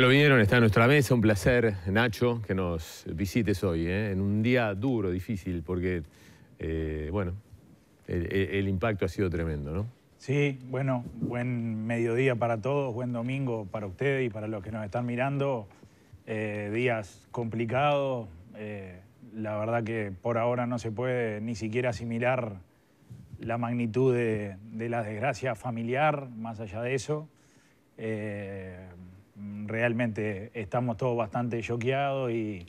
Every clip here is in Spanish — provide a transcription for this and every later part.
Lo vinieron, está en nuestra mesa. Un placer, Nacho, que nos visites hoy, ¿eh? en un día duro, difícil, porque, eh, bueno, el, impacto ha sido tremendo, ¿no? Sí, bueno, buen mediodía para todos, buen domingo para ustedes y para los que nos están mirando. Eh, días complicados, la verdad que por ahora no se puede ni siquiera asimilar la magnitud de la desgracia familiar, más allá de eso. Mm, realmente estamos todos bastante choqueados y,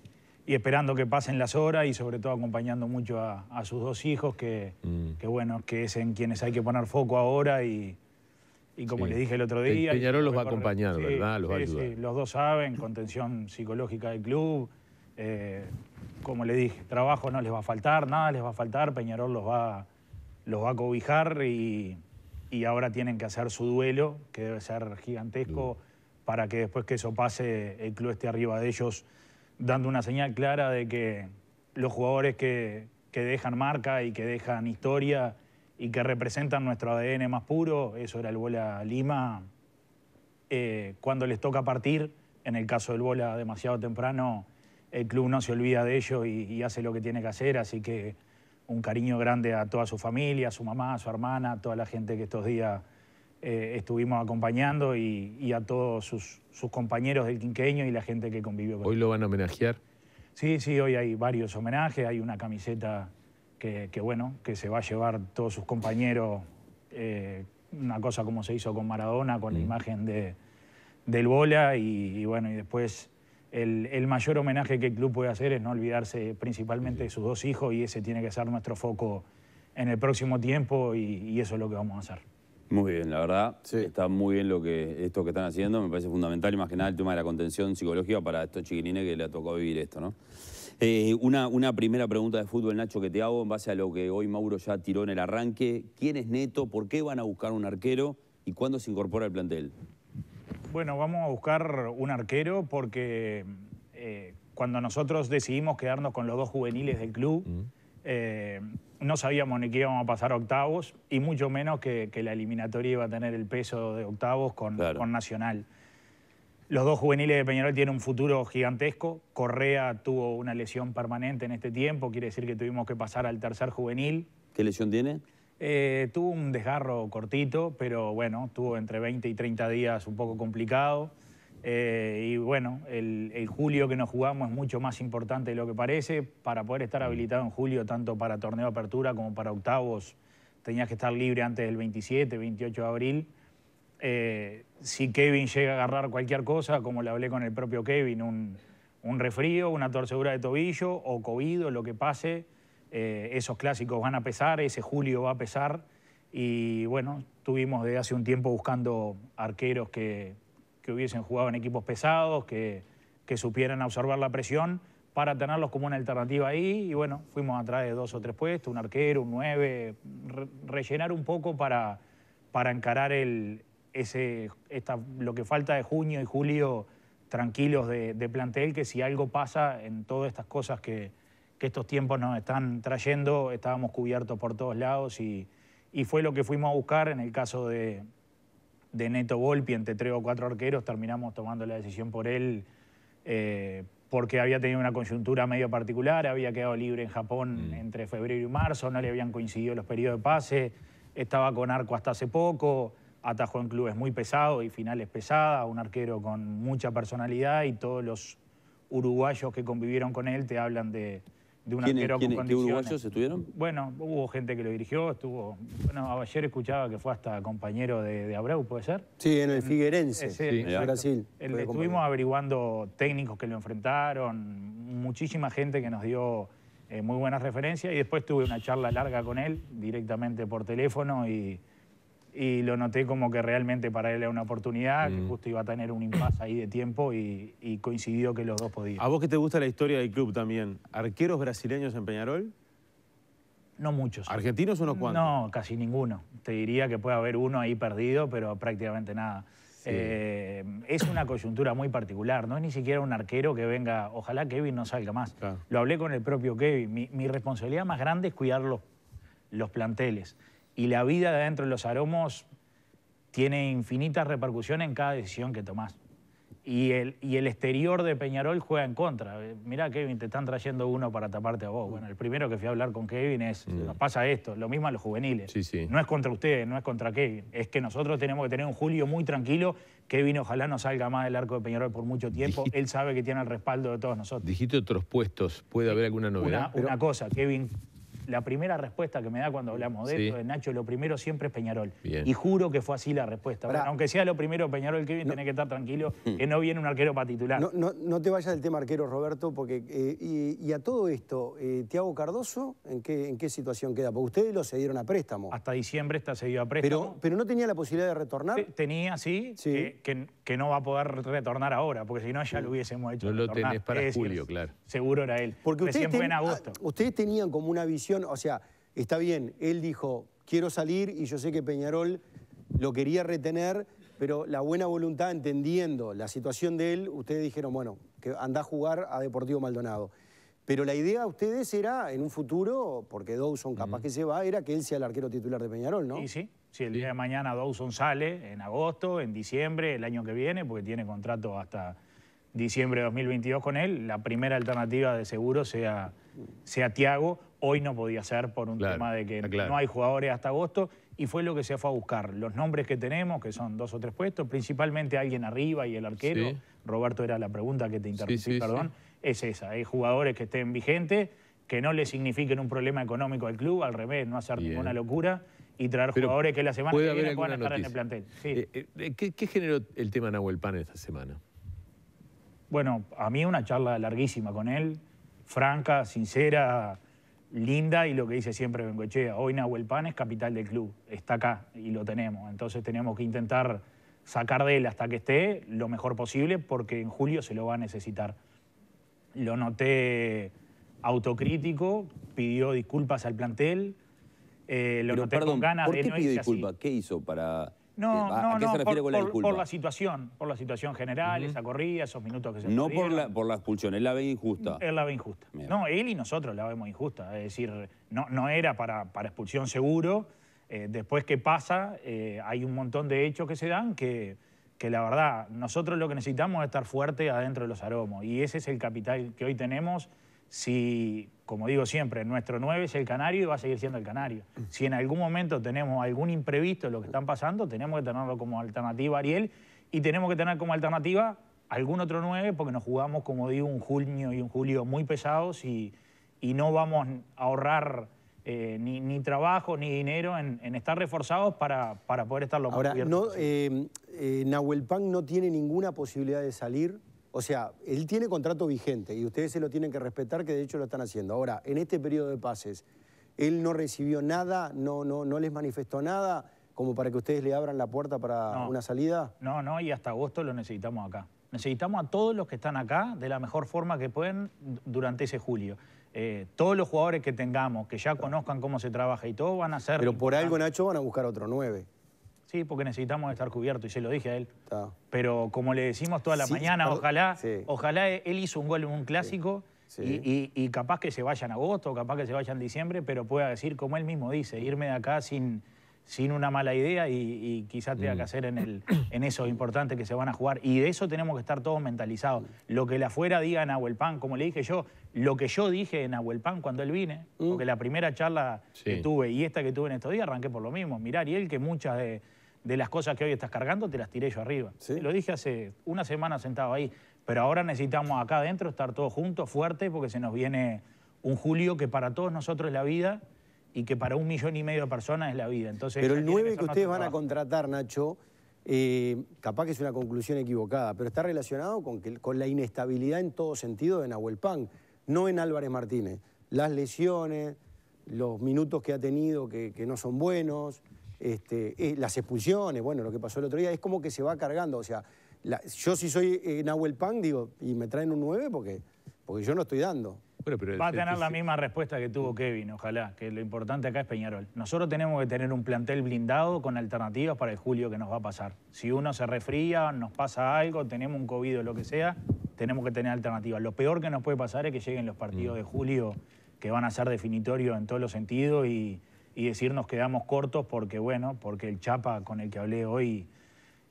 esperando que pasen las horas y sobre todo acompañando mucho a, sus dos hijos, mm. que, bueno, que es en quienes hay que poner foco ahora y, como les dije el otro día... Peñarol los va a acompañar, ¿verdad? Los, sí, los dos saben, contención psicológica del club, eh, como le dije, trabajo no les va a faltar, nada les va a faltar, Peñarol los va, los va a cobijar y, y ahora tienen que hacer su duelo, que debe ser gigantesco. Mm para que después que eso pase el club esté arriba de ellos, dando una señal clara de que los jugadores que, dejan marca y que dejan historia y que representan nuestro ADN más puro, eso era el Bola Lima, eh, cuando les toca partir, en el caso del Bola demasiado temprano, el club no se olvida de ellos y, y, hace lo que tiene que hacer, así que un cariño grande a toda su familia, a su mamá, a su hermana, a toda la gente que estos días eh, estuvimos acompañando y, a todos sus, compañeros del quinqueño y la gente que convivió con él. ¿Hoy lo van a homenajear? Sí, sí, hoy hay varios homenajes, hay una camiseta que, bueno, que se va a llevar todos sus compañeros, eh, una cosa como se hizo con Maradona, con la mm. imagen de, del bola y, bueno, y después... El, mayor homenaje que el club puede hacer es no olvidarse principalmente de sus dos hijos y ese tiene que ser nuestro foco en el próximo tiempo y eso es lo que vamos a hacer. Muy bien, la verdad, está muy bien lo que esto que están haciendo, me parece fundamental, y más que nada el tema de la contención psicológica para estos chiquilines que le ha tocado vivir esto, ¿no? Eh, una, una, primera pregunta de fútbol, Nacho, que te hago en base a lo que hoy Mauro ya tiró en el arranque. ¿Quién es Neto? ¿Por qué van a buscar un arquero? ¿Y cuándo se incorpora al plantel? Bueno, vamos a buscar un arquero porque eh, cuando nosotros decidimos quedarnos con los dos juveniles del club... Mm. Eh, no sabíamos ni que íbamos a pasar octavos y mucho menos que, la eliminatoria iba a tener el peso de octavos con, Nacional. Los dos juveniles de Peñarol tienen un futuro gigantesco. Correa tuvo una lesión permanente en este tiempo, quiere decir que tuvimos que pasar al tercer juvenil. ¿Qué lesión tiene? Eh, tuvo un desgarro cortito, pero bueno, tuvo entre 20 y 30 días un poco complicado. Eh, y bueno, el, julio que nos jugamos es mucho más importante de lo que parece. Para poder estar mm. habilitado en julio, tanto para torneo apertura como para octavos, tenías que estar libre antes del 27, 28 de abril. Eh, si Kevin llega a agarrar cualquier cosa, como le hablé con el propio Kevin, un, un refrío, una torcedura de tobillo o COVID lo que pase, eh, esos clásicos van a pesar, ese julio va a pesar. Y bueno, estuvimos desde hace un tiempo buscando arqueros que, que hubiesen jugado en equipos pesados, que, supieran absorber la presión para tenerlos como una alternativa ahí. Y bueno, fuimos atrás de dos o tres puestos, un arquero, un nueve, rellenar un poco para, para encarar el, ese, lo que falta de junio y julio tranquilos de, plantel, que si algo pasa en todas estas cosas que, estos tiempos nos están trayendo, estábamos cubiertos por todos lados y fue lo que fuimos a buscar en el caso de, de Neto Volpi entre tres o cuatro arqueros, terminamos tomando la decisión por él eh, porque había tenido una coyuntura medio particular, había quedado libre en Japón mm. entre febrero y marzo, no le habían coincidido los periodos de pase, estaba con arco hasta hace poco, atajó en clubes muy pesados y finales pesadas, un arquero con mucha personalidad y todos los uruguayos que convivieron con él te hablan de, de un arquero con ¿Qué estuvieron? Bueno, hubo gente que lo dirigió, estuvo... Bueno, ayer escuchaba que fue hasta compañero de, Abreu, ¿puede ser? Sí, en el mm, Figuerense, Brasil. estuvimos averiguando técnicos que lo enfrentaron, muchísima gente que nos dio eh, muy buenas referencias y después tuve una charla larga con él, directamente por teléfono y y lo noté como que realmente para él era una oportunidad, que mm. justo iba a tener un impasse ahí de tiempo y, coincidió que los dos podían. ¿A vos que te gusta la historia del club también? ¿Arqueros brasileños en Peñarol? No muchos. ¿Argentinos o no cuantos? No, casi ninguno. Te diría que puede haber uno ahí perdido, pero prácticamente nada. Eh, es una coyuntura muy particular, no es ni siquiera un arquero que venga, ojalá Kevin no salga más. Lo hablé con el propio Kevin, mi, mi responsabilidad más grande es cuidar los, los planteles y la vida de dentro de los aromos tiene infinitas repercusión en cada decisión que tomás. Y el, y el exterior de Peñarol juega en contra. Mirá, Kevin, te están trayendo uno para taparte a vos. Bueno, el primero que fui a hablar con Kevin es, nos pasa esto, lo mismo a los juveniles. No es contra ustedes, no es contra Kevin. Es que nosotros tenemos que tener un Julio muy tranquilo. Kevin ojalá no salga más del arco de Peñarol por mucho tiempo. Él sabe que tiene el respaldo de todos nosotros. Dijiste otros puestos, ¿puede haber alguna novedad? una cosa, Kevin la primera respuesta que me da cuando hablamos de esto, de Nacho, lo primero siempre es Peñarol. Y juro que fue así la respuesta. aunque sea lo primero Peñarol que tiene que estar tranquilo que no viene un arquero para titular. No, te vayas del tema arquero, Roberto, porque eh, y, a todo esto, eh, Thiago Tiago Cardoso, ¿en qué, ¿en qué situación queda? Porque ustedes lo cedieron a préstamo. Hasta diciembre está cedido a préstamo. Pero, no tenía la posibilidad de retornar. Tenía, sí, que, que, no va a poder retornar ahora, porque si no ya lo hubiésemos hecho. No lo tenés para julio, claro. Seguro era él. Porque en agosto. Ah, ustedes tenían como una visión o sea, está bien, él dijo, quiero salir y yo sé que Peñarol lo quería retener, pero la buena voluntad, entendiendo la situación de él, ustedes dijeron, bueno, que anda a jugar a Deportivo Maldonado. Pero la idea de ustedes era, en un futuro, porque Dawson capaz que se va, era que él sea el arquero titular de Peñarol, ¿no? Sí, sí, si el día de mañana Dawson sale en agosto, en diciembre, el año que viene, porque tiene contrato hasta diciembre de 2022 con él, la primera alternativa de seguro sea, sea Tiago, Hoy no podía ser por un tema de que no hay jugadores hasta agosto y fue lo que se fue a buscar. Los nombres que tenemos, que son dos o tres puestos, principalmente alguien arriba y el arquero. Roberto era la pregunta que te interrumpí, perdón. Es esa, hay jugadores que estén vigentes, que no le signifiquen un problema económico al club, al revés, no hacer ninguna locura y traer jugadores que la semana que viene puedan estar en el plantel. Eh, eh, eh, ¿qué, ¿Qué generó el tema Nahuel Pan esta semana? Bueno, a mí una charla larguísima con él, franca, sincera, linda y lo que dice siempre Bengochea, hoy Nahuel Pan es capital del club, está acá y lo tenemos, entonces tenemos que intentar sacar de él hasta que esté lo mejor posible porque en julio se lo va a necesitar. Lo noté autocrítico, pidió disculpas al plantel, eh, lo noté con ganas ¿por qué pidió ¿Qué hizo para no, no, no, por, la situación, por la situación general, esa corrida, esos minutos que se No por la, por la expulsión, él la ve injusta. Él la ve injusta. No, él y nosotros la vemos injusta. Es decir, no, no era para, para expulsión seguro. Eh, después que pasa, eh, hay un montón de hechos que se dan que, que la verdad, nosotros lo que necesitamos es estar fuerte adentro de los aromos. Y ese es el capital que hoy tenemos si como digo siempre, nuestro 9 es el canario y va a seguir siendo el canario. Si en algún momento tenemos algún imprevisto de lo que están pasando, tenemos que tenerlo como alternativa Ariel y tenemos que tener como alternativa algún otro 9 porque nos jugamos, como digo, un junio y un julio muy pesados y, no vamos a ahorrar eh, ni, trabajo ni dinero en, estar reforzados para, para poder estar lo más Ahora, no, eh, eh, Nahuel no tiene ninguna posibilidad de salir o sea, él tiene contrato vigente y ustedes se lo tienen que respetar, que de hecho lo están haciendo. Ahora, en este periodo de pases, él no recibió nada, no, no, les manifestó nada, como para que ustedes le abran la puerta para una salida. No, no, y hasta agosto lo necesitamos acá. Necesitamos a todos los que están acá de la mejor forma que pueden durante ese julio. Eh, todos los jugadores que tengamos, que ya conozcan cómo se trabaja y todo, van a ser... Pero por algo, Nacho, van a buscar otro nueve. Sí, porque necesitamos estar cubiertos, y se lo dije a él. Pero como le decimos toda la mañana, ojalá, ojalá él hizo un gol en un clásico. Y, capaz que se vaya en agosto, capaz que se vaya en diciembre, pero pueda decir, como él mismo dice, irme de acá sin, sin una mala idea y, quizás tenga que mm. hacer en, el, en eso importante que se van a jugar. Y de eso tenemos que estar todos mentalizados. Lo que la afuera diga en Pan, como le dije yo, lo que yo dije en Nahuel Pan cuando él vine, mm. porque la primera charla que tuve y esta que tuve en estos días arranqué por lo mismo. Mirar, y él que muchas de de las cosas que hoy estás cargando, te las tiré yo arriba. Lo dije hace una semana sentado ahí. Pero ahora necesitamos acá adentro estar todos juntos, fuertes, porque se nos viene un julio que para todos nosotros es la vida y que para un millón y medio de personas es la vida. Entonces, pero el 9 que, ustedes van a contratar, Nacho, eh, capaz que es una conclusión equivocada, pero está relacionado con, que, con la inestabilidad en todo sentido de Nahuel no en Álvarez Martínez. Las lesiones, los minutos que ha tenido que no son buenos, este, eh, las expulsiones, bueno, lo que pasó el otro día, es como que se va cargando. O sea, yo si soy eh, Nahuel Pan, digo, y me traen un 9 porque, porque yo no estoy dando. va a tener la misma respuesta que tuvo Kevin, ojalá, que lo importante acá es Peñarol. Nosotros tenemos que tener un plantel blindado con alternativas para el julio que nos va a pasar. Si uno se refría, nos pasa algo, tenemos un COVID o lo que sea, tenemos que tener alternativas. Lo peor que nos puede pasar es que lleguen los partidos mm. de julio que van a ser definitorios en todos los sentidos y y decir nos quedamos cortos porque, bueno, porque el Chapa con el que hablé hoy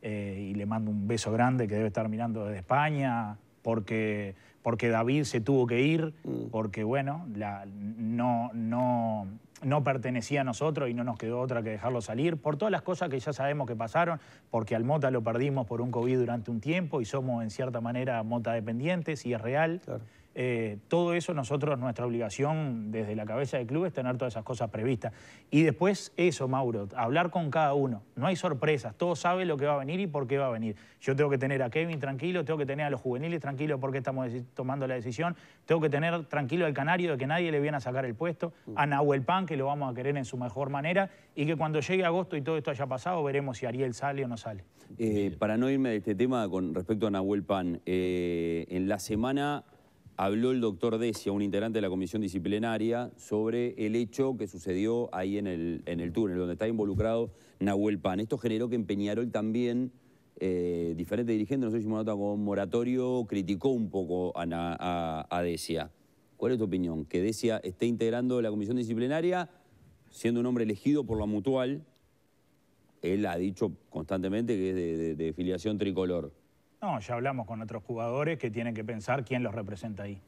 eh, y le mando un beso grande que debe estar mirando desde España, porque, porque David se tuvo que ir, mm. porque, bueno, no, no, no pertenecía a nosotros y no nos quedó otra que dejarlo salir, por todas las cosas que ya sabemos que pasaron, porque al Mota lo perdimos por un COVID durante un tiempo y somos en cierta manera Mota dependientes y es real. Eh, todo eso nosotros, nuestra obligación desde la cabeza del club es tener todas esas cosas previstas. Y después eso, Mauro, hablar con cada uno. No hay sorpresas, todo sabe lo que va a venir y por qué va a venir. Yo tengo que tener a Kevin tranquilo, tengo que tener a los juveniles tranquilos porque estamos tomando la decisión, tengo que tener tranquilo al canario de que nadie le viene a sacar el puesto, mm. a Nahuel Pan, que lo vamos a querer en su mejor manera, y que cuando llegue agosto y todo esto haya pasado, veremos si Ariel sale o no sale. Eh, para no irme de este tema con respecto a Nahuel Pan, eh, en la semana habló el doctor Decia, un integrante de la comisión disciplinaria, sobre el hecho que sucedió ahí en el, en el túnel, donde está involucrado Nahuel Pan. Esto generó que en Peñarol también, diferente eh, diferentes dirigentes, no sé si nota con moratorio, criticó un poco a, a, Decia. ¿Cuál es tu opinión? ¿Que Decia esté integrando la comisión disciplinaria, siendo un hombre elegido por la mutual? Él ha dicho constantemente que es de filiación tricolor. No, ya hablamos con otros jugadores que tienen que pensar quién los representa ahí.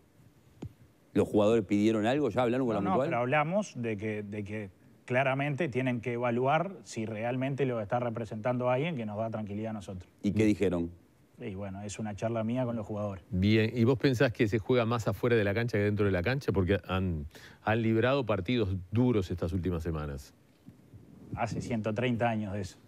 ¿Los jugadores pidieron algo? ¿Ya hablaron con la mutual? No, pero hablamos de que, de que claramente tienen que evaluar si realmente lo está representando alguien que nos da tranquilidad a nosotros. ¿Y qué dijeron? Y bueno, es una charla mía con los jugadores. Bien, ¿y vos pensás que se juega más afuera de la cancha que dentro de la cancha? Porque han, han librado partidos duros estas últimas semanas. Hace 130 años de eso.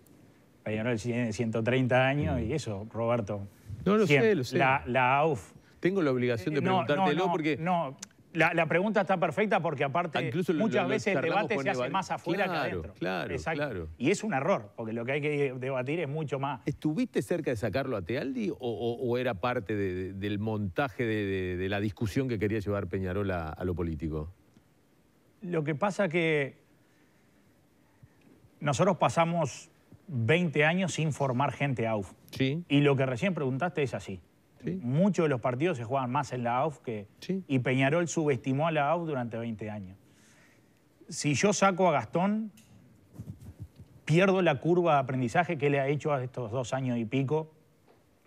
Peñarol tiene 130 años mm. y eso, Roberto. No lo sé, lo sé. La, AUF. Tengo la obligación de eh, preguntártelo no, no, porque... No, la, pregunta está perfecta porque aparte muchas veces el debate se hace más afuera que adentro. Claro, claro. Y es un error, porque lo que hay que debatir es mucho más. ¿Estuviste cerca de sacarlo a Tealdi o, era parte del montaje de, la discusión que quería llevar Peñarol a, a, lo político? Lo que pasa que nosotros pasamos 20 años sin formar gente AUF. Y lo que recién preguntaste es así. Muchos de los partidos se juegan más en la AUF que... Y Peñarol subestimó a la AUF durante 20 años. Si yo saco a Gastón, pierdo la curva de aprendizaje que le ha hecho a estos dos años y pico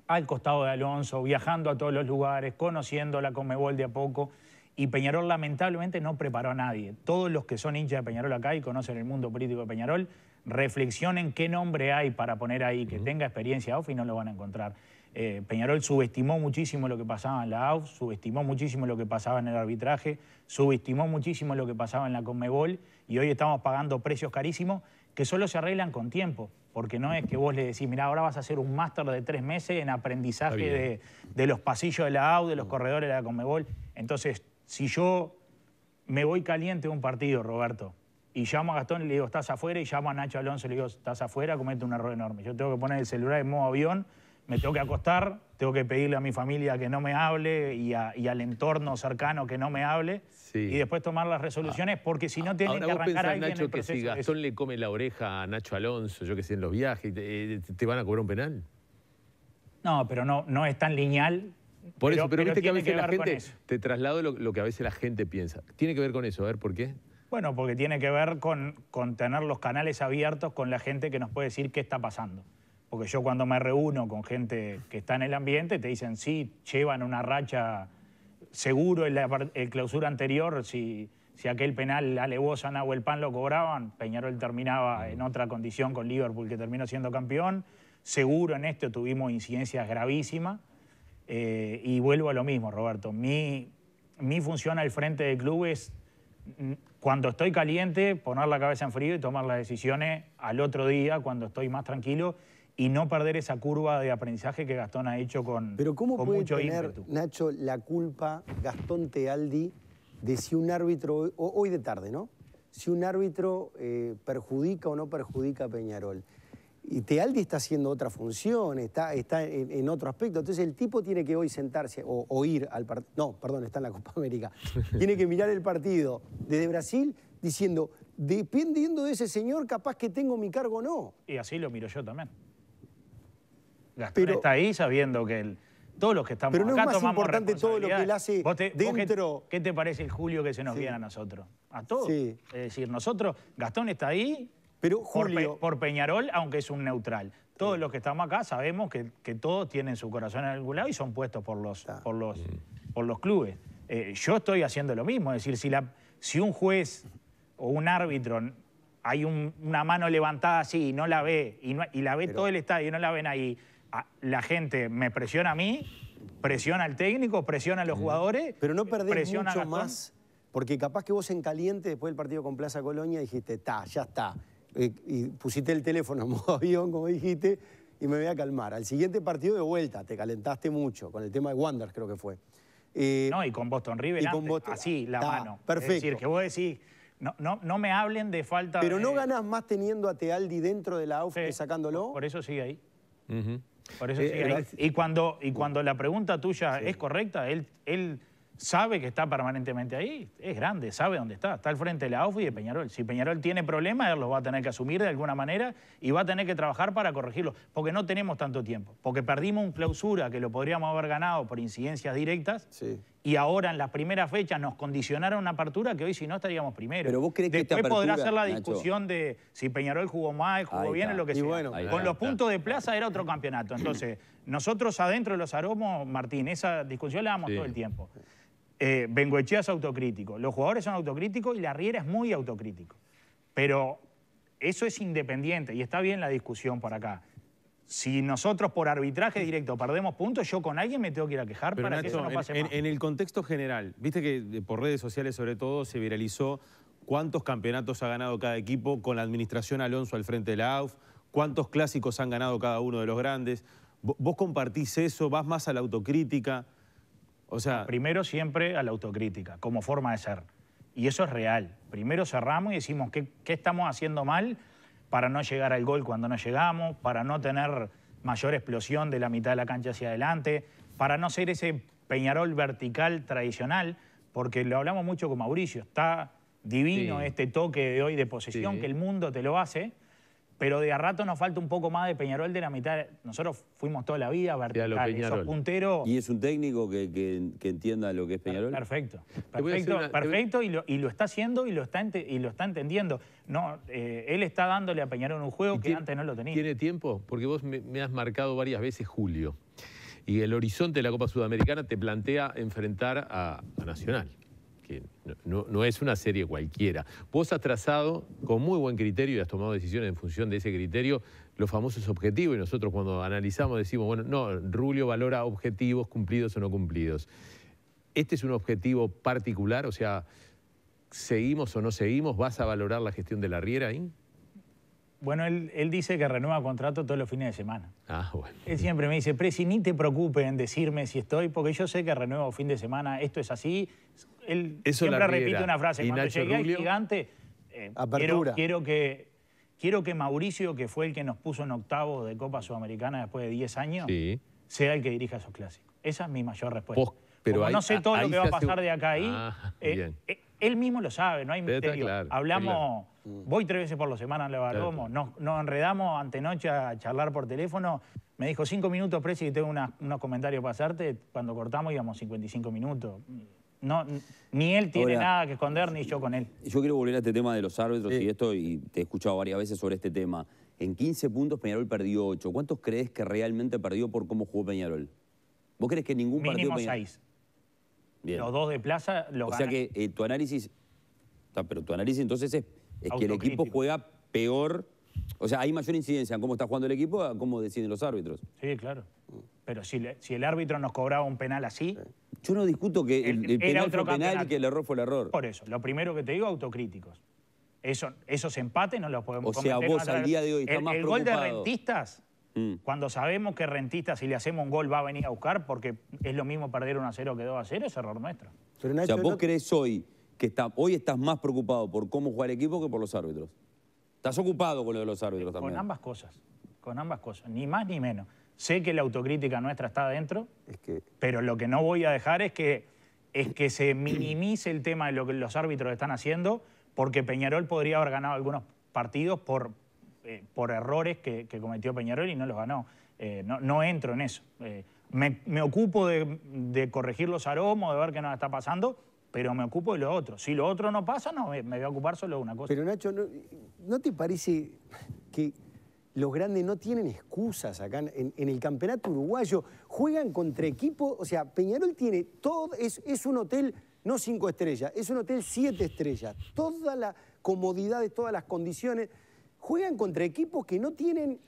al costado de Alonso, viajando a todos los lugares, conociendo la Comebol de a poco. Y Peñarol lamentablemente no preparó a nadie. Todos los que son hinchas de Peñarol acá y conocen el mundo político de Peñarol reflexionen qué nombre hay para poner ahí, que tenga experiencia AUF y no lo van a encontrar. Eh, Peñarol subestimó muchísimo lo que pasaba en la AUF, subestimó muchísimo lo que pasaba en el arbitraje, subestimó muchísimo lo que pasaba en la Conmebol y hoy estamos pagando precios carísimos que solo se arreglan con tiempo, porque no es que vos le decís, mira, ahora vas a hacer un máster de tres meses en aprendizaje de, los pasillos de la AUF, de los corredores de la Conmebol. Entonces, si yo me voy caliente de un partido, Roberto, y llamo a Gastón y le digo, estás afuera, y llamo a Nacho Alonso y le digo, estás afuera, comete un error enorme. Yo tengo que poner el celular en modo avión, me tengo que acostar, tengo que pedirle a mi familia que no me hable y, al entorno cercano que no me hable y después tomar las resoluciones ah. porque si no tienen que arrancar a el proceso, si Gastón le come la oreja a Nacho Alonso, yo que sé, en los viajes, eh, ¿te, van a cobrar un penal? No, pero no, no es tan lineal. Por eso, pero, viste que a veces la gente, te traslado lo que a veces la gente piensa. Tiene que ver con eso, a ver por qué. Bueno, porque tiene que ver con, con tener los canales abiertos con la gente que nos puede decir qué está pasando. Porque yo cuando me reúno con gente que está en el ambiente, te dicen, sí, llevan una racha seguro en la clausura anterior, si, si aquel penal alevosa el Pan lo cobraban, Peñarol terminaba en otra condición con Liverpool, que terminó siendo campeón. Seguro en esto tuvimos incidencias gravísimas. Eh, y vuelvo a lo mismo, Roberto. Mi, mi función al frente del club es cuando estoy caliente, poner la cabeza en frío y tomar las decisiones al otro día, cuando estoy más tranquilo, y no perder esa curva de aprendizaje que Gastón ha hecho con Pero ¿cómo puede mucho tener, Nacho, la culpa Gastón Tealdi de si un árbitro, hoy de tarde, ¿no? Si un árbitro eh, perjudica o no perjudica a Peñarol y Tealdi está haciendo otra función, está, está en, otro aspecto. Entonces el tipo tiene que hoy sentarse o, ir al partido. No, perdón, está en la Copa América. tiene que mirar el partido desde Brasil diciendo, dependiendo de ese señor, capaz que tengo mi cargo o no. Y así lo miro yo también. Gastón está ahí sabiendo que todos los que estamos Pero no es más importante todo lo que él hace dentro... qué, te parece el Julio que se nos viene a nosotros? A todos. Es decir, nosotros, Gastón está ahí pero por, Peñarol, aunque es un neutral todos los que estamos acá sabemos que, todos tienen su corazón en algún lado y son puestos por los, por los, mm. por los clubes. Eh, yo estoy haciendo lo mismo, es decir, si, la, si un juez o un árbitro hay una mano levantada así y no la ve, y, y la ve todo el estadio y no la ven ahí, la gente me presiona a mí, presiona al técnico, presiona a los mm. jugadores. Pero no perdés mucho más, porque capaz que vos en caliente después del partido con Plaza Colonia dijiste, está, ya está eh, y pusiste el teléfono en modo avión, como dijiste, y me voy a calmar. Al siguiente partido de vuelta, te calentaste mucho, con el tema de Wanders creo que fue. Eh, no, y con Boston River, así, la ah, mano. Perfecto. Es decir, que vos decís, no, no, no me hablen de falta Pero no ganas más teniendo a Tealdi dentro de la AUF sacándolo. Por eso sigue ahí. Por eso sigue eh, ahí. Y cuando, y cuando la pregunta tuya es correcta, él, él sabe que está permanentemente ahí, es grande, sabe dónde está, está al frente de la AUF y de Peñarol. Si Peñarol tiene problemas, él los va a tener que asumir de alguna manera y va a tener que trabajar para corregirlo. porque no tenemos tanto tiempo, porque perdimos un clausura que lo podríamos haber ganado por incidencias directas y ahora en las primeras fechas nos condicionaron una apertura que hoy si no estaríamos primero. Pero vos crees que esta apertura, podrá ser la discusión de si Peñarol jugó mal, jugó bien o lo que sea. Con los puntos de plaza era otro campeonato, entonces nosotros adentro de los aromos, Martín, esa discusión la damos todo el tiempo eh, es autocrítico, los jugadores son autocríticos y la Riera es muy autocrítico. Pero eso es independiente y está bien la discusión por acá. Si nosotros por arbitraje directo perdemos puntos, yo con alguien me tengo que ir a quejar para que eso no pase en, más. en el contexto general, viste que eh, por redes sociales sobre todo se viralizó cuántos campeonatos ha ganado cada equipo con la administración Alonso al frente de la AUF, cuántos clásicos han ganado cada uno de los grandes. ¿Vos compartís eso? ¿Vas más a la autocrítica? O sea, primero siempre a la autocrítica, como forma de ser. Y eso es real. Primero cerramos y decimos qué, qué estamos haciendo mal para no llegar al gol cuando no llegamos, para no tener mayor explosión de la mitad de la cancha hacia adelante, para no ser ese Peñarol vertical tradicional, porque lo hablamos mucho con Mauricio, está divino este toque de hoy de posesión, que el mundo te lo hace, pero de a rato nos falta un poco más de Peñarol de la mitad. Nosotros fuimos toda la vida vertical. puntero. ¿Y es un técnico que, entienda lo que es Peñarol? Perfecto, perfecto, perfecto y, lo, está haciendo y lo está, y lo está entendiendo. No, eh, él está dándole a Peñarol un juego que antes no lo tenía. ¿Tiene tiempo? Porque vos me, has marcado varias veces julio. Y el horizonte de la Copa Sudamericana te plantea enfrentar a Nacional no, es una serie cualquiera. Vos has trazado con muy buen criterio y has tomado decisiones en función de ese criterio los famosos objetivos y nosotros cuando analizamos decimos, bueno, no, Rulio valora objetivos cumplidos o no cumplidos. ¿Este es un objetivo particular? O sea, ¿seguimos o no seguimos? ¿Vas a valorar la gestión de la Riera Bueno, él, dice que renueva contrato todos los fines de semana. Ah, bueno. Él siempre me dice, Presi, ni te preocupes en decirme si estoy, porque yo sé que renuevo fin de semana, esto es así, él Eso siempre repite una frase. Cuando llegué al gigante, eh, quiero, que, quiero que Mauricio, que fue el que nos puso en octavo de Copa Sudamericana después de 10 años, sea el que dirija esos clásicos. Esa es mi mayor respuesta. pero no sé todo lo que va a pasar de acá ahí, ah, eh, eh, él mismo lo sabe, no hay misterio. Hablamos, voy tres veces por la semana a Levaromo, nos, enredamos enredamos noche a charlar por teléfono. Me dijo cinco minutos, Presi, que tengo unos comentarios para hacerte. Cuando cortamos íbamos 55 minutos no, ni él tiene nada que esconder, ni yo con él. Yo quiero volver a este tema de los árbitros y esto, y te he escuchado varias veces sobre este tema. En 15 puntos Peñarol perdió 8. ¿Cuántos crees que realmente perdió por cómo jugó Peñarol? ¿Vos crees que ningún partido... 6. Bien. Los dos de plaza O sea que eh, tu análisis... Pero tu análisis entonces es que el equipo juega peor o sea, hay mayor incidencia en cómo está jugando el equipo a cómo deciden los árbitros. Sí, claro. Pero si, el árbitro nos cobraba un penal así... Yo no discuto que el, penal fue penal y que el error fue el error. Por eso, lo primero que te digo, autocríticos. Eso, esos empates no los podemos O sea, vos al día de hoy estás más El gol de Rentistas, mm. cuando sabemos que Rentistas si le hacemos un gol va a venir a buscar porque es lo mismo perder un a 0 que 2 a 0, es error nuestro. o sea, vos crees hoy que hoy estás más preocupado por cómo juega el equipo que por los árbitros. Estás ocupado con lo de los eh, árbitros también. Con ambas cosas, con ambas cosas, ni más ni menos. Sé que la autocrítica nuestra está adentro, pero lo que no voy a dejar es que, es que se minimice el tema de lo que los árbitros están haciendo, porque Peñarol podría haber ganado algunos partidos por, eh, por errores que, cometió Peñarol y no los ganó. Eh, no, entro en eso. me, ocupo de, de corregir los aromos, de ver qué nos está pasando, pero me ocupo de lo otro. Si lo otro no pasa, no, me voy a ocupar solo de una cosa. Pero Nacho, ¿no, te parece que los grandes no tienen excusas acá en, el campeonato uruguayo? Juegan contra equipos... o sea, Peñarol tiene todo, es, es un hotel no cinco estrellas, es un hotel siete estrellas. Todas las comodidades, todas las condiciones. Juegan contra equipos que no tienen,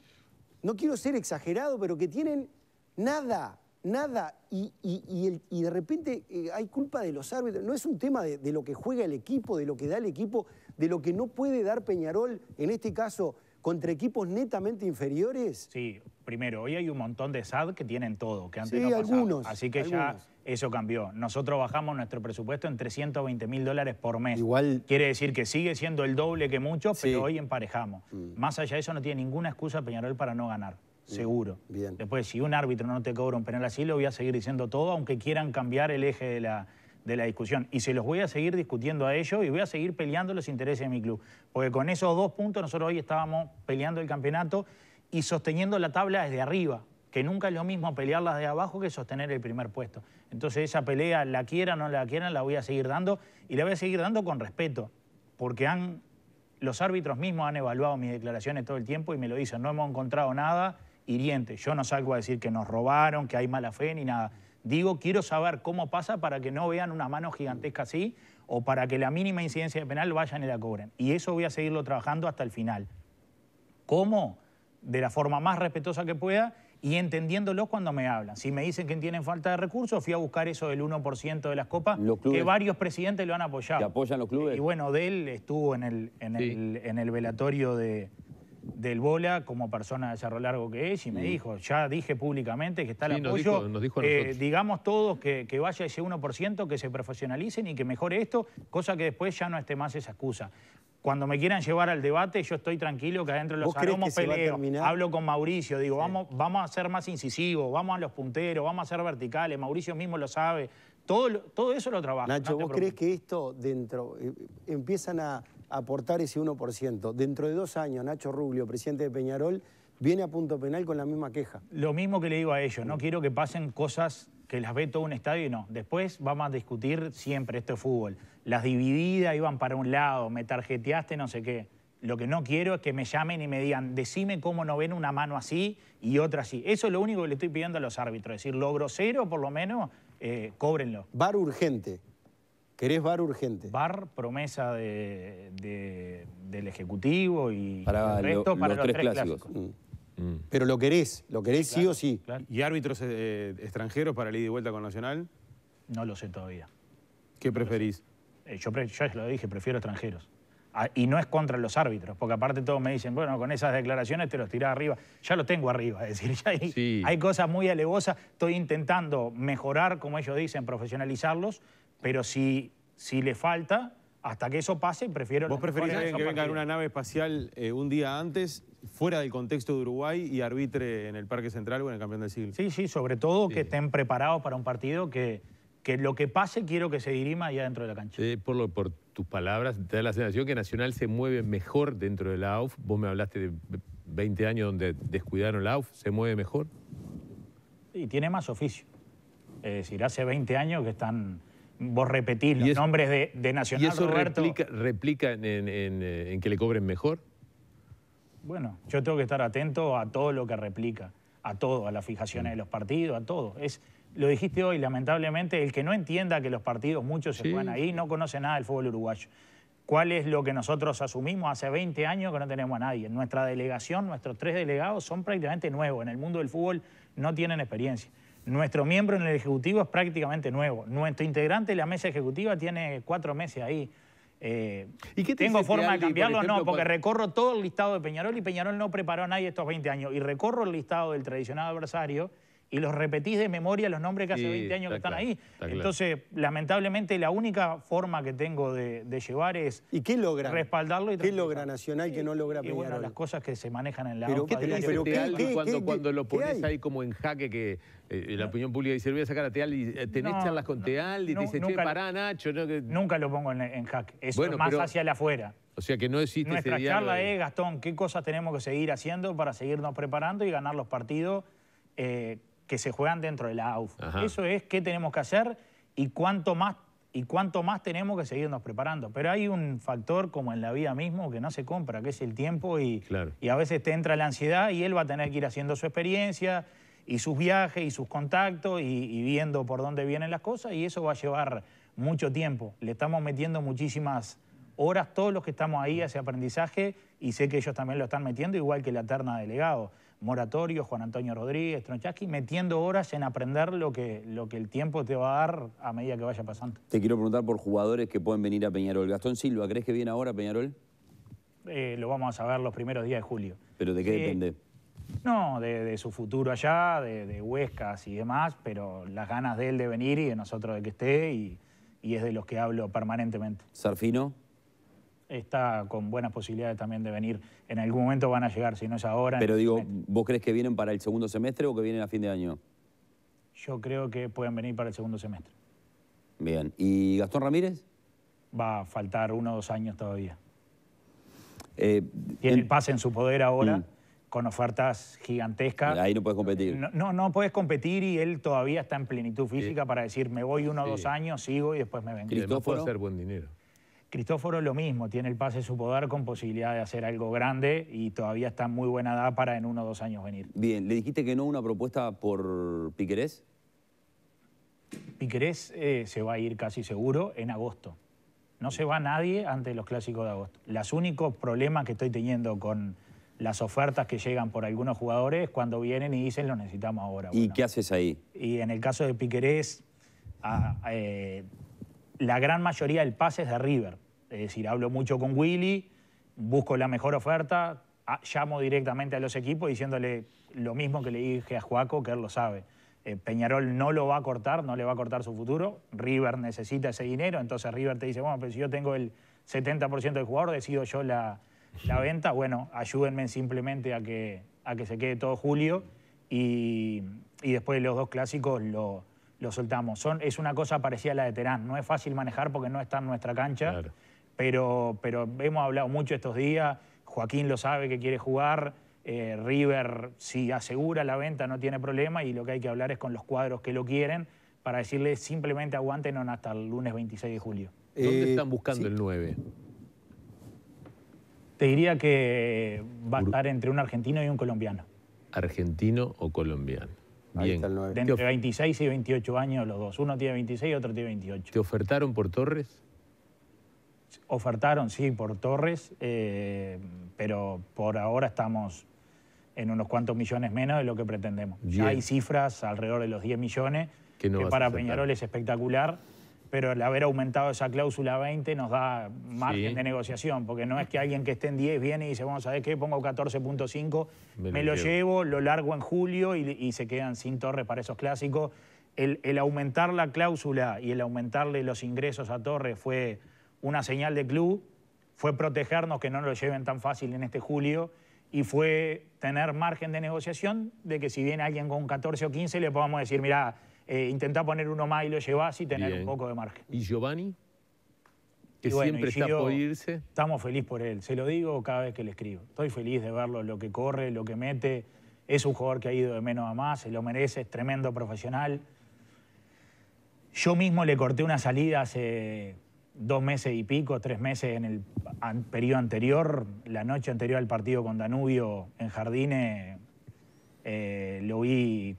no quiero ser exagerado, pero que tienen nada nada, y, y, y, de repente eh, hay culpa de los árbitros. No es un tema de, lo que juega el equipo, de lo que da el equipo, de lo que no puede dar Peñarol, en este caso, contra equipos netamente inferiores. Sí, primero, hoy hay un montón de SAD que tienen todo, que antes no algunos. Así que ya eso cambió. Nosotros bajamos nuestro presupuesto en 320 mil dólares por mes. Igual. Quiere decir que sigue siendo el doble que muchos, pero hoy emparejamos. Mm. Más allá de eso, no tiene ninguna excusa Peñarol para no ganar. Mm, seguro. Después, si un árbitro no te cobra un penal así, lo voy a seguir diciendo todo, aunque quieran cambiar el eje de la, discusión. Y se los voy a seguir discutiendo a ellos y voy a seguir peleando los intereses de mi club. Porque con esos dos puntos nosotros hoy estábamos peleando el campeonato y sosteniendo la tabla desde arriba, que nunca es lo mismo pelearlas de abajo que sostener el primer puesto. Entonces esa pelea, la quieran o no la quieran, la voy a seguir dando y la voy a seguir dando con respeto, porque han, los árbitros mismos han evaluado mis declaraciones todo el tiempo y me lo dicen, no hemos encontrado nada yo no salgo a decir que nos robaron, que hay mala fe ni nada. Digo, quiero saber cómo pasa para que no vean una mano gigantesca así o para que la mínima incidencia penal vayan y la cobren. Y eso voy a seguirlo trabajando hasta el final. ¿Cómo? De la forma más respetuosa que pueda y entendiéndolo cuando me hablan. Si me dicen que tienen falta de recursos, fui a buscar eso del 1% de las copas, que varios presidentes lo han apoyado. Que apoyan los clubes. Y bueno, Del estuvo en el, en el velatorio de, del Bola como persona de Cerro Largo que es y me mm. dijo, ya dije públicamente que está el apoyo, eh, digamos todos que, vaya ese 1%, que se profesionalicen y que mejore esto, cosa que después ya no esté más esa excusa. Cuando me quieran llevar al debate, yo estoy tranquilo que adentro los aromos peleo, hablo con Mauricio, digo, vamos, vamos a ser más incisivos, vamos a los punteros, vamos a ser verticales, Mauricio mismo lo sabe, todo, todo eso lo trabaja. Nacho, ¿vos crees que esto dentro, eh, empiezan a aportar ese 1%. Dentro de dos años, Nacho Rubio, presidente de Peñarol, viene a punto penal con la misma queja. Lo mismo que le digo a ellos, no quiero que pasen cosas que las ve todo un estadio y no. Después vamos a discutir siempre este fútbol. Las divididas iban para un lado, me tarjeteaste, no sé qué. Lo que no quiero es que me llamen y me digan, decime cómo no ven una mano así y otra así. Eso es lo único que le estoy pidiendo a los árbitros, decir, lo grosero por lo menos, eh, cóbrenlo. Bar urgente. ¿Querés bar urgente? bar promesa del Ejecutivo y para el resto para los, tres, clásicos. Mm. Mm. Pero lo querés, lo querés sí, o sí. ¿Y árbitros eh, extranjeros para la ida y vuelta con Nacional? No lo sé todavía. ¿Qué preferís? Eh, yo, ya lo dije, prefiero extranjeros. Ah, y no es contra los árbitros, porque aparte todos me dicen, bueno, con esas declaraciones te los tirás arriba. Ya lo tengo arriba, es decir, ya hay, hay cosas muy alevosas. Estoy intentando mejorar, como ellos dicen, profesionalizarlos pero si, si le falta, hasta que eso pase, prefiero... ¿Vos preferís que venga en una nave espacial eh, un día antes, fuera del contexto de Uruguay y arbitre en el Parque Central o en el Campeón del Siglo? Sí, sí, sobre todo que estén preparados para un partido que, que lo que pase quiero que se dirima allá dentro de la cancha. por, tus palabras, te da la sensación que Nacional se mueve mejor dentro de la AUF. Vos me hablaste de 20 años donde descuidaron la AUF, ¿se mueve mejor? Y tiene más oficio. Es decir, hace 20 años que están vos repetís los nombres de, de, Nacional, ¿Y eso replica, replica eh, en, que le cobren mejor? Bueno, yo tengo que estar atento a todo lo que replica, a todo, a las fijaciones de los partidos, a todo. Es, lo dijiste hoy, lamentablemente, el que no entienda que los partidos muchos se juegan ahí no conoce nada del fútbol uruguayo. ¿Cuál es lo que nosotros asumimos hace 20 años que no tenemos a nadie? Nuestra delegación, nuestros tres delegados son prácticamente nuevos. En el mundo del fútbol no tienen experiencia. Nuestro miembro en el Ejecutivo es prácticamente nuevo. Nuestro integrante de la mesa ejecutiva tiene cuatro meses ahí. Eh, ¿Y ¿Tengo forma de cambiarlo? no, porque recorro todo el listado de Peñarol y Peñarol no preparó a nadie estos 20 años. Y recorro el listado del tradicional adversario y los repetís de memoria los nombres que hace 20 años que están ahí. Entonces, lamentablemente, la única forma que tengo de, llevar es ¿Y qué logra? respaldarlo. Y ¿Qué logra Nacional que no logra Peñarol? bueno, las cosas que se manejan en la ¿Pero cuando, cuando lo pones ahí como en jaque que eh, la opinión pública dice, voy a sacar a Teal y eh, tenés charlas con Teal y te dice, che, pará, Nacho. Nunca lo pongo en, en jaque. Es más hacia la afuera. O sea que no existe Nuestra ese charla es, Gastón, qué cosas tenemos que seguir haciendo para seguirnos preparando y ganar los partidos eh, que se juegan dentro de la AUF. Eso es qué tenemos que hacer y cuánto más y cuánto más tenemos que seguirnos preparando. Pero hay un factor como en la vida mismo que no se compra, que es el tiempo y, claro. y a veces te entra la ansiedad y él va a tener que ir haciendo su experiencia y sus viajes y sus contactos y, viendo por dónde vienen las cosas y eso va a llevar mucho tiempo. Le estamos metiendo muchísimas horas todos los que estamos ahí a ese aprendizaje y sé que ellos también lo están metiendo, igual que la terna de delegado. Moratorio, Juan Antonio Rodríguez, Tronchaski, metiendo horas en aprender lo que, lo que el tiempo te va a dar a medida que vaya pasando. Te quiero preguntar por jugadores que pueden venir a Peñarol. Gastón Silva, ¿crees que viene ahora a Peñarol? Eh, lo vamos a saber los primeros días de julio. ¿Pero de qué eh, depende? No, de, su futuro allá, de, Huescas y demás, pero las ganas de él de venir y de nosotros de que esté, y, y es de los que hablo permanentemente. ¿Sarfino? está con buenas posibilidades también de venir. En algún momento van a llegar, si no es ahora. Pero digo, ¿vos crees que vienen para el segundo semestre o que vienen a fin de año? Yo creo que pueden venir para el segundo semestre. Bien. ¿Y Gastón Ramírez? Va a faltar uno o dos años todavía. Eh, Tiene el pase en su poder ahora. Mm. con ofertas gigantescas. Ahí no puedes competir. No, no, puedes competir y él todavía está en plenitud física para decir, me voy uno o dos años, sigo y después me vengo. No puede ser buen dinero. Cristóforo lo mismo, tiene el pase en su poder con posibilidad de hacer algo grande y todavía está en muy buena edad para en uno o dos años venir. Bien, ¿le dijiste que no una propuesta por Piquerés? Piquerés eh, se va a ir casi seguro en agosto. No se va nadie antes de los clásicos de agosto. Los únicos problemas que estoy teniendo con las ofertas que llegan por algunos jugadores cuando vienen y dicen lo necesitamos ahora. ¿Y qué haces ahí? Y en el caso de Piquerés, ah, eh, la gran mayoría del pase es de River. Es decir, hablo mucho con Willy, busco la mejor oferta, llamo directamente a los equipos diciéndole lo mismo que le dije a Juaco, que él lo sabe. Eh, Peñarol no lo va a cortar, no le va a cortar su futuro. River necesita ese dinero, entonces River te dice, bueno, pero si yo tengo el 70% del jugador, decido yo la, venta. Bueno, ayúdenme simplemente a que, a que se quede todo julio y, después los dos clásicos lo, lo soltamos. es una cosa parecida a la de Terán. No es fácil manejar porque no está en nuestra cancha, pero, pero hemos hablado mucho estos días. Joaquín lo sabe que quiere jugar. Eh, River, si asegura la venta, no tiene problema. Y lo que hay que hablar es con los cuadros que lo quieren para decirle simplemente aguantenos hasta el lunes 26 de julio. ¿Dónde eh, están buscando el 9? Te diría que va a estar entre un argentino y un colombiano. ¿Argentino o colombiano? Ahí De entre 26 y 28 años los dos. Uno tiene 26 y otro tiene 28. ¿Te ofertaron por Torres? Ofertaron, sí, por Torres, eh, pero por ahora estamos en unos cuantos millones menos de lo que pretendemos. hay cifras alrededor de los 10 millones, que para Peñarol es espectacular pero el haber aumentado esa cláusula 20 nos da margen de negociación, porque no es que alguien que esté en 10 viene y dice, vamos a ver qué, pongo 14.5, me, lo llevo. lo largo en julio y, se quedan sin Torres para esos clásicos. El, aumentar la cláusula y el aumentarle los ingresos a Torres fue una señal de club, fue protegernos que no lo lleven tan fácil en este julio y fue tener margen de negociación de que si viene alguien con 14 o 15 le podamos decir, mira, eh, intentá poner uno más y lo llevás y tener un poco de margen. ¿Y Giovanni? Que siempre está por irse. Estamos felices por él, se lo digo cada vez que le escribo. Estoy feliz de verlo, lo que corre, lo que mete. Es un jugador que ha ido de menos a más, se lo merece, es tremendo profesional. Yo mismo le corté una salida hace dos meses y pico, tres meses en el periodo anterior, la noche anterior al partido con Danubio en Jardines, eh, lo vi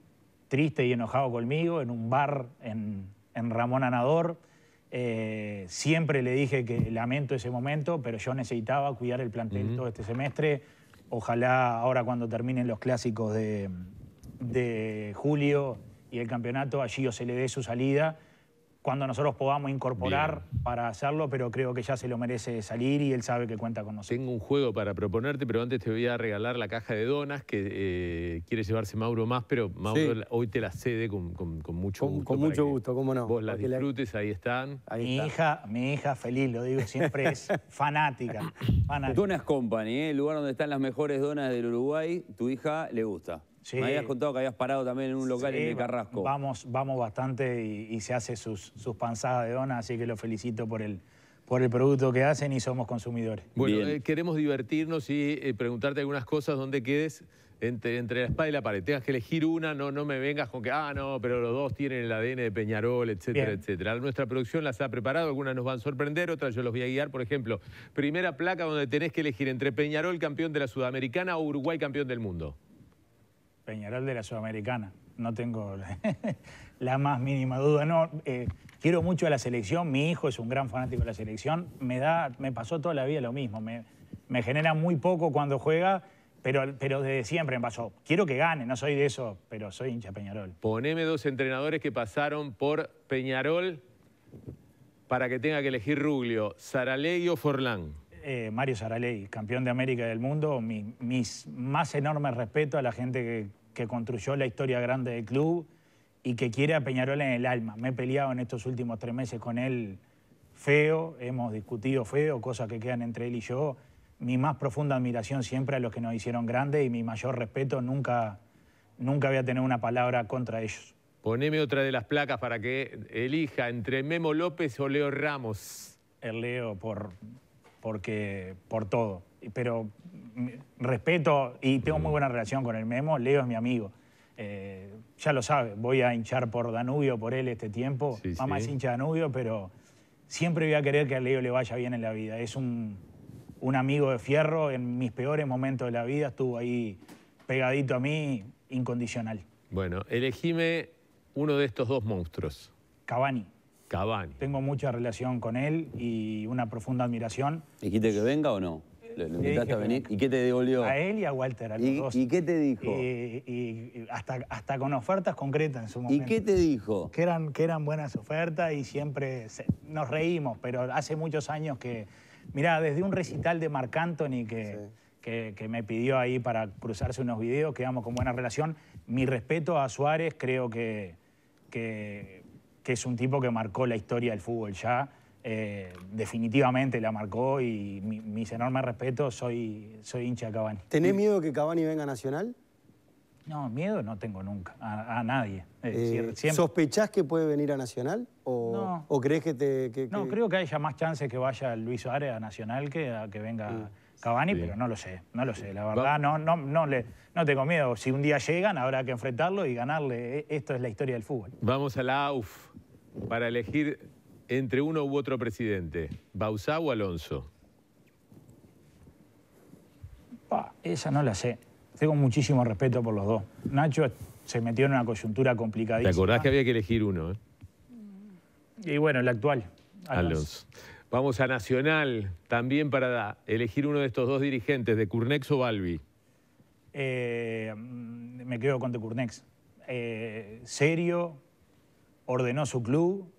triste y enojado conmigo en un bar en, Ramón Anador. Eh, siempre le dije que lamento ese momento, pero yo necesitaba cuidar el plantel todo este semestre. Ojalá ahora cuando terminen los clásicos de, de julio y el campeonato, allí yo se le dé su salida cuando nosotros podamos incorporar para hacerlo, pero creo que ya se lo merece salir y él sabe que cuenta con nosotros. Tengo un juego para proponerte, pero antes te voy a regalar la caja de donas que eh, quiere llevarse Mauro más, pero Mauro hoy te la cede con, mucho gusto. Con, mucho gusto, cómo no. Vos disfrutes, ahí están. mi, hija, mi hija feliz, lo digo siempre, es fanática, Donas Company, ¿eh? el lugar donde están las mejores donas del Uruguay, tu hija le gusta. Sí. Me habías contado que habías parado también en un local en el Carrasco. Vamos, vamos bastante y, se hace sus, panzadas de dona, así que lo felicito por el, por el producto que hacen y somos consumidores. Bueno, eh, queremos divertirnos y eh, preguntarte algunas cosas donde quedes entre, entre, la espada y la pared. Tengas que elegir una, no, no me vengas con que, ah, no, pero los dos tienen el ADN de Peñarol, etcétera, etcétera. Nuestra producción las ha preparado, algunas nos van a sorprender, otras yo los voy a guiar. Por ejemplo, primera placa donde tenés que elegir entre Peñarol, campeón de la Sudamericana, o Uruguay, campeón del mundo. Peñarol de la Sudamericana. No tengo la más mínima duda. No, eh, quiero mucho a la selección. Mi hijo es un gran fanático de la selección. Me, da, me pasó toda la vida lo mismo. Me, genera muy poco cuando juega. Pero, pero, desde siempre me pasó. Quiero que gane, no soy de eso, pero soy hincha Peñarol. Poneme dos entrenadores que pasaron por Peñarol para que tenga que elegir Ruglio, Saralegui o Forlán. Eh, Mario Saraley, campeón de América del mundo, mi, mis más enormes respeto a la gente que, construyó la historia grande del club y que quiere a Peñarol en el alma. Me he peleado en estos últimos tres meses con él feo, hemos discutido feo, cosas que quedan entre él y yo. Mi más profunda admiración siempre a los que nos hicieron grandes y mi mayor respeto nunca, nunca voy a tener una palabra contra ellos. Poneme otra de las placas para que elija entre Memo López o Leo Ramos. El Leo por, porque por todo. Pero mm, respeto y tengo muy buena relación con el Memo, Leo es mi amigo. Eh, ya lo sabe, voy a hinchar por Danubio, por él este tiempo. Mamá es hincha Danubio, pero siempre voy a querer que a Leo le vaya bien en la vida. Es un, un amigo de fierro, en mis peores momentos de la vida estuvo ahí pegadito a mí, incondicional. Bueno, elegime uno de estos dos monstruos. Cabani. Tengo mucha relación con él y una profunda admiración. ¿Dijiste que venga o no? ¿Y qué te devolvió? A él y a Walter, a los ¿Y, qué te dijo? hasta, hasta con ofertas concretas en su momento. ¿Y qué te dijo? Que eran, que eran buenas ofertas y siempre nos reímos, pero hace muchos años que... mira desde un recital de Marc Anthony que... me pidió ahí para cruzarse unos videos, quedamos con buena relación. Mi respeto a Suárez, creo que que es un tipo que marcó la historia del fútbol ya. Eh, definitivamente la marcó y mis enormes respetos, soy, soy hincha de Cavani. ¿Tenés miedo que Cavani venga a Nacional? No, miedo no tengo nunca, a, nadie. Eh, ¿Sospechás que puede venir a Nacional? ¿O, o crees que te.? No, creo que haya más chances que vaya Luis Suárez a Nacional que a que venga. Mm. Cavani, pero no lo sé, no lo sé. La verdad, no, no, no, le, no tengo miedo. Si un día llegan, habrá que enfrentarlo y ganarle. E, esto es la historia del fútbol. Vamos a la AUF para elegir entre uno u otro presidente. ¿Bausá o Alonso? esa no la sé. Tengo muchísimo respeto por los dos. Nacho se metió en una coyuntura complicadísima. ¿Te acordás que había que elegir uno? Eh? Y bueno, el actual. Alonso. Vamos a Nacional también para elegir uno de estos dos dirigentes, de Curnex o Balbi. Eh, mm, me quedo con de Curnex. Eh, serio, ordenó su club,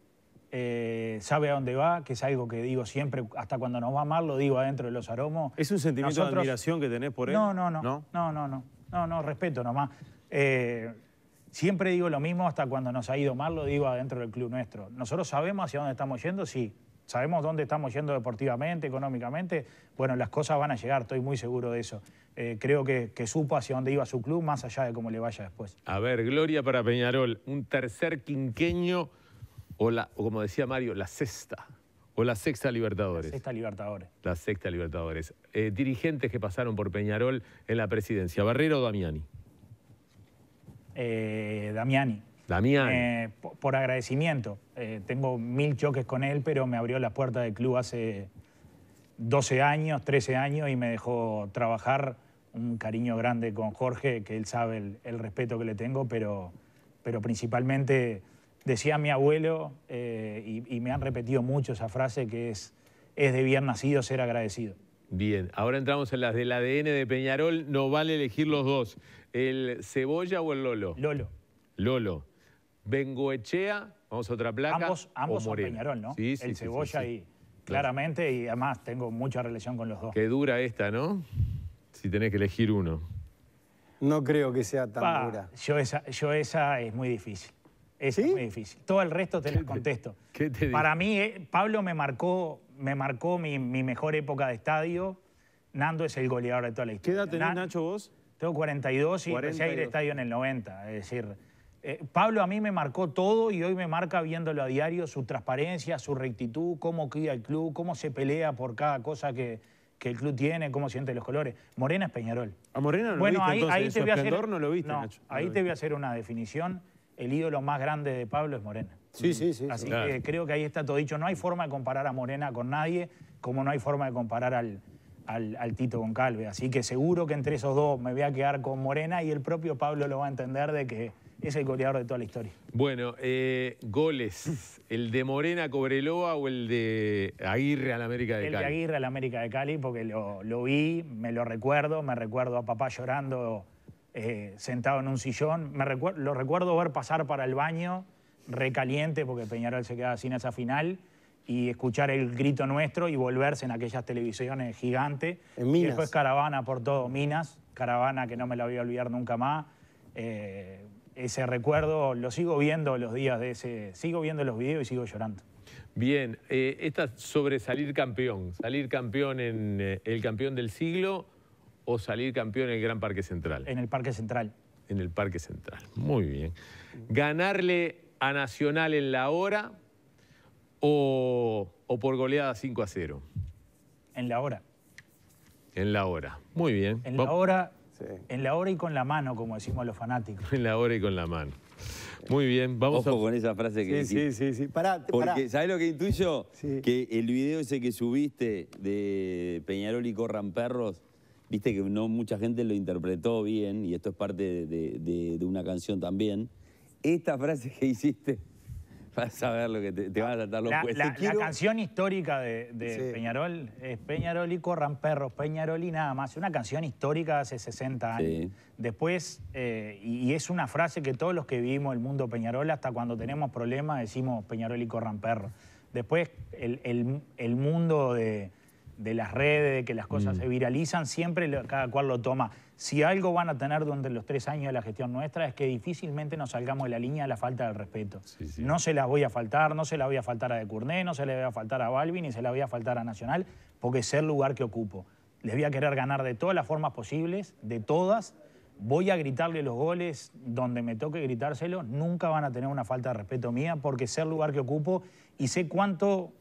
eh, sabe a dónde va, que es algo que digo siempre, hasta cuando nos va mal, lo digo adentro de los aromos. ¿Es un sentimiento de admiración que tenés por él? No, no, no. No, no, no. No, no, no respeto nomás. siempre digo lo mismo, hasta cuando nos ha ido mal, lo digo adentro del club nuestro. Nosotros sabemos hacia dónde estamos yendo, sí sabemos dónde estamos yendo deportivamente, económicamente, bueno, las cosas van a llegar, estoy muy seguro de eso. Eh, creo que, supo hacia dónde iba su club, más allá de cómo le vaya después. A ver, Gloria para Peñarol, un tercer quinqueño, o, la, como decía Mario, la sexta. O la sexta Libertadores. La sexta Libertadores. La sexta Libertadores. Eh, dirigentes que pasaron por Peñarol en la presidencia, ¿Barrero o Damiani? Eh, Damiani. La mía eh, por agradecimiento. Eh, tengo mil choques con él, pero me abrió la puerta del club hace 12 años, 13 años y me dejó trabajar. Un cariño grande con Jorge, que él sabe el, respeto que le tengo, pero, pero principalmente decía mi abuelo, eh, y, me han repetido mucho esa frase, que es, es de bien nacido ser agradecido. Bien, ahora entramos en las del ADN de Peñarol, no vale elegir los dos, el cebolla o el Lolo. Lolo. Lolo. Vengo Echea, vamos a otra placa. Ambos, ambos son Peñarol, ¿no? Sí, sí, El Cebolla y claramente, y además tengo mucha relación con los dos. Qué dura esta, ¿no? Si tenés que elegir uno. No creo que sea tan dura. Yo esa, yo esa es muy difícil. Esa es muy difícil. Todo el resto te las contesto. ¿Qué te Para mí, eh, Pablo me marcó, me marcó mi, mejor época de estadio. Nando es el goleador de toda la historia. ¿Qué edad tenés, Nacho, vos? Tengo 42 y empecé a ir al estadio en el 90. Es decir, eh, Pablo a mí me marcó todo y hoy me marca viéndolo a diario, su transparencia, su rectitud, cómo cuida el club, cómo se pelea por cada cosa que, que el club tiene, cómo siente los colores. Morena es Peñarol. A Morena no lo viste, ahí, entonces, ahí te voy a hacer, no ahí te voy a hacer una definición. El ídolo más grande de Pablo es Morena. Sí, sí, sí. Así que creo que ahí está todo dicho. No hay forma de comparar a Morena con nadie, como no hay forma de comparar al, al, al, Tito Calve. Así que seguro que entre esos dos me voy a quedar con Morena y el propio Pablo lo va a entender de que es el goleador de toda la historia. Bueno, eh, goles. ¿El de Morena Cobreloa o el de Aguirre al América de Cali? El de Aguirre al América de Cali, porque lo, vi, me lo recuerdo, me recuerdo a papá llorando eh, sentado en un sillón, me lo recuerdo ver pasar para el baño recaliente, porque Peñarol se quedaba sin esa final y escuchar el grito nuestro y volverse en aquellas televisiones gigantes. En Y después caravana por todo, Minas, caravana que no me la voy a olvidar nunca más. Eh, ese recuerdo lo sigo viendo los días de ese, sigo viendo los videos y sigo llorando. Bien, eh, esta sobre salir campeón, salir campeón en eh, el campeón del siglo o salir campeón en el Gran Parque Central. En el Parque Central. En el Parque Central, muy bien. Ganarle a Nacional en la hora o, o por goleada 5 a 0. En la hora. En la hora, muy bien. En la hora en la hora y con la mano, como decimos los fanáticos. En la hora y con la mano. Muy bien, vamos Ojo con esa frase que sí, Sí, sí, sí. Pará, Porque, ¿sabés lo que intuyo? Que el video ese que subiste de Peñarol y Corran Perros, viste que no mucha gente lo interpretó bien, y esto es parte de, de una canción también. Esta frase que hiciste para saber lo que te, van a tratar los la, La, canción histórica de, Peñarol es Peñarol y corran perros, Peñarol y nada más. Una canción histórica de hace 60 años. Después, eh, y es una frase que todos los que vivimos el mundo Peñarol, hasta cuando tenemos problemas, decimos Peñarol y corran perros. Después, el mundo de de las redes, de que las cosas mm. se viralizan, siempre cada cual lo toma. Si algo van a tener durante los tres años de la gestión nuestra es que difícilmente nos salgamos de la línea de la falta de respeto. No se las voy a faltar, no se la voy a faltar a De curné no se la voy a faltar a Balvin, ni se la voy a faltar a Nacional, porque es el lugar que ocupo. Les voy a querer ganar de todas las formas posibles, de todas, voy a gritarle los goles donde me toque gritárselo, nunca van a tener una falta de respeto mía porque ser el lugar que ocupo y sé cuánto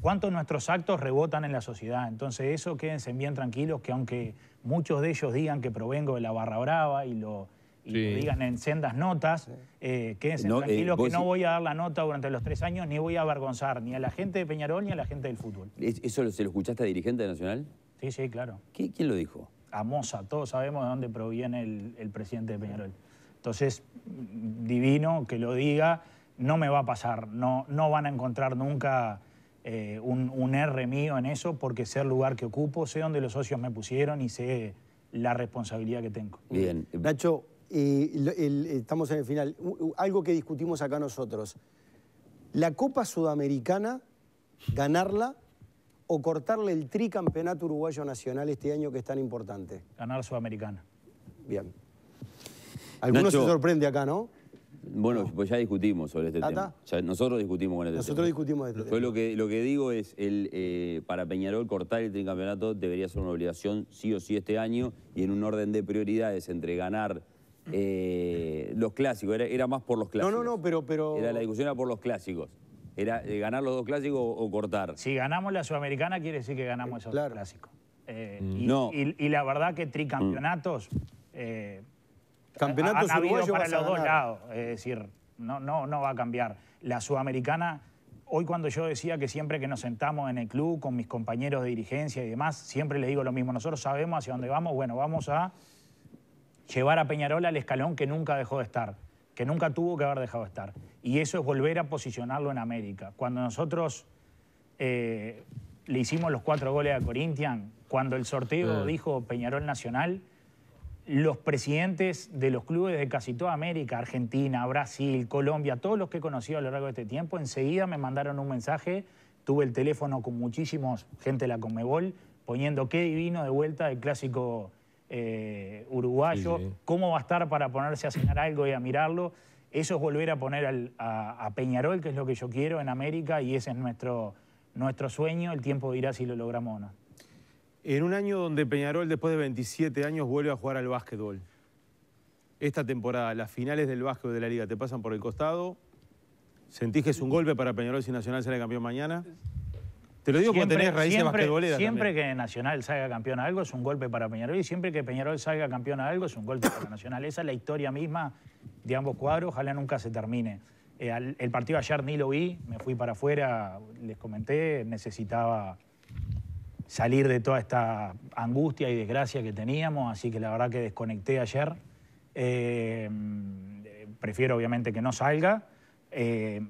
cuántos nuestros actos rebotan en la sociedad. Entonces eso quédense bien tranquilos que aunque muchos de ellos digan que provengo de la barra brava y lo, digan en sendas notas, eh, quédense eh, tranquilos que no voy a dar la nota durante los tres años ni voy a avergonzar ni a la gente de Peñarol ni a la gente del fútbol. ¿Eso se lo escuchaste a dirigente de Nacional? Sí, sí, claro. ¿Quién lo dijo? A Moza, todos sabemos de dónde proviene el, presidente de Peñarol. Entonces, divino que lo diga, no me va a pasar, no, no van a encontrar nunca eh, un, un, R mío en eso porque sé el lugar que ocupo, sé dónde los socios me pusieron y sé la responsabilidad que tengo. Bien. Nacho, estamos en el final. Algo que discutimos acá nosotros. La Copa Sudamericana, ganarla o cortarle el tricampeonato uruguayo nacional este año que es tan importante. Ganar Sudamericana. Bien. Algunos se sorprende acá, ¿no? Bueno, pues ya discutimos sobre este ah, tema. nosotros discutimos con este nosotros discutimos este tema. lo que, lo que digo es, el, eh, para Peñarol cortar el tricampeonato debería ser una obligación sí o sí este año y en un orden de prioridades entre ganar eh, los clásicos. Era, más por los clásicos. No, no, no, pero... pero... Era, la discusión era por los clásicos. Era eh, ganar los dos clásicos o cortar. Si ganamos la Sudamericana quiere decir que ganamos esos dos clásicos. Mm. Y, la verdad que mm. tricampeonatos... Campeonato ha, habido para los dos lados, es decir, no, no, no va a cambiar. La sudamericana, hoy cuando yo decía que siempre que nos sentamos en el club con mis compañeros de dirigencia y demás, siempre les digo lo mismo, nosotros sabemos hacia dónde vamos, bueno, vamos a llevar a Peñarol al escalón que nunca dejó de estar, que nunca tuvo que haber dejado de estar. Y eso es volver a posicionarlo en América. Cuando nosotros eh, le hicimos los cuatro goles a Corinthians, cuando el sorteo dijo Peñarol Nacional, los presidentes de los clubes de casi toda América, Argentina, Brasil, Colombia, todos los que he conocido a lo largo de este tiempo, enseguida me mandaron un mensaje, tuve el teléfono con muchísimos gente de la Conmebol, poniendo qué divino de vuelta el clásico eh, uruguayo, cómo va a estar para ponerse a cenar algo y a mirarlo. Eso es volver a poner a, Peñarol, que es lo que yo quiero en América y ese es nuestro, nuestro sueño, el tiempo dirá si lo logramos o no. En un año donde Peñarol, después de 27 años, vuelve a jugar al básquetbol. Esta temporada, las finales del básquetbol de la liga te pasan por el costado. ¿Sentís que es un golpe para Peñarol si Nacional sale campeón mañana? Te lo digo porque tenés raíces siempre, Siempre que Nacional salga campeón a algo es un golpe para Peñarol y siempre que Peñarol salga campeón a algo es un golpe para Nacional. Esa es la historia misma de ambos cuadros, ojalá nunca se termine. Eh, el partido ayer ni lo vi, me fui para afuera, les comenté, necesitaba salir de toda esta angustia y desgracia que teníamos, así que la verdad que desconecté ayer. Eh, prefiero obviamente que no salga. Eh,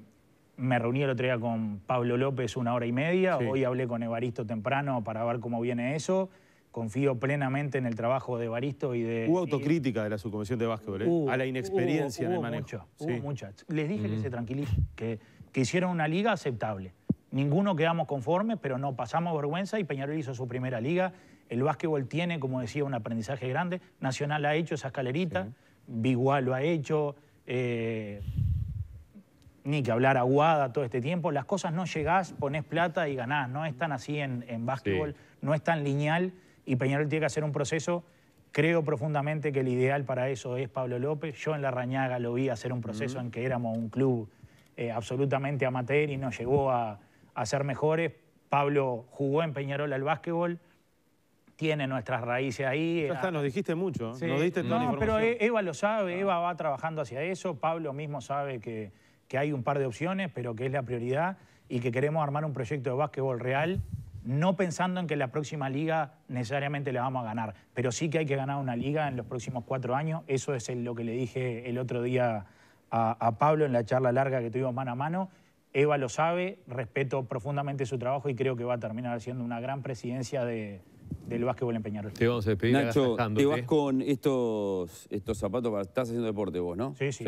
me reuní el otro día con Pablo López una hora y media, hoy hablé con Evaristo temprano para ver cómo viene eso. Confío plenamente en el trabajo de Evaristo y de... Hubo autocrítica de la subcomisión de básquetbol, ¿eh? a la inexperiencia hubo, en el manejo. Hubo muchas. Les dije que se tranquilicen, que, que hicieron una liga aceptable. Ninguno quedamos conformes, pero no pasamos vergüenza y Peñarol hizo su primera liga. El básquetbol tiene, como decía, un aprendizaje grande. Nacional ha hecho esa escalerita, Biguá lo ha hecho, eh, ni que hablar Aguada todo este tiempo. Las cosas no llegás, ponés plata y ganás. No es tan así en, básquetbol, no es tan lineal y Peñarol tiene que hacer un proceso. Creo profundamente que el ideal para eso es Pablo López. Yo en La Rañaga lo vi hacer un proceso en que éramos un club eh, absolutamente amateur y no llegó a ...hacer mejores. Pablo jugó en Peñarol al básquetbol, tiene nuestras raíces ahí. Ya eh, está, nos dijiste mucho, ¿eh? diste toda pero e-, Eva lo sabe, ah. Eva va trabajando hacia eso, Pablo mismo sabe que, que hay un par de opciones, pero que es la prioridad y que queremos armar un proyecto de básquetbol real, no pensando en que la próxima liga necesariamente la vamos a ganar, pero sí que hay que ganar una liga en los próximos cuatro años. Eso es lo que le dije el otro día a, a Pablo en la charla larga que tuvimos mano a mano Eva lo sabe, respeto profundamente su trabajo y creo que va a terminar siendo una gran presidencia de, del básquetbol en Peñarol. Te vamos a despedir Nacho, te vas con estos, estos zapatos, para, estás haciendo deporte vos, ¿no? Sí, sí,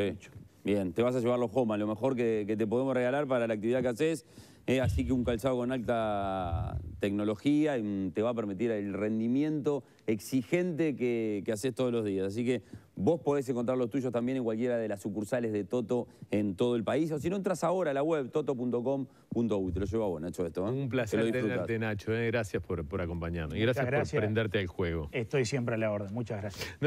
Bien, te vas a llevar los Homa, lo mejor que, te podemos regalar para la actividad que haces. Eh, así que un calzado con alta tecnología te va a permitir el rendimiento exigente que, que haces todos los días. Así que Vos podés encontrar los tuyos también en cualquiera de las sucursales de Toto en todo el país. O si no, entras ahora a la web toto.com.u. Te lo llevo a vos, Nacho, esto. ¿eh? Un placer tenerte, Nacho. ¿eh? Gracias por, por acompañarnos. Y gracias, por prenderte al juego. Estoy siempre a la orden. Muchas gracias.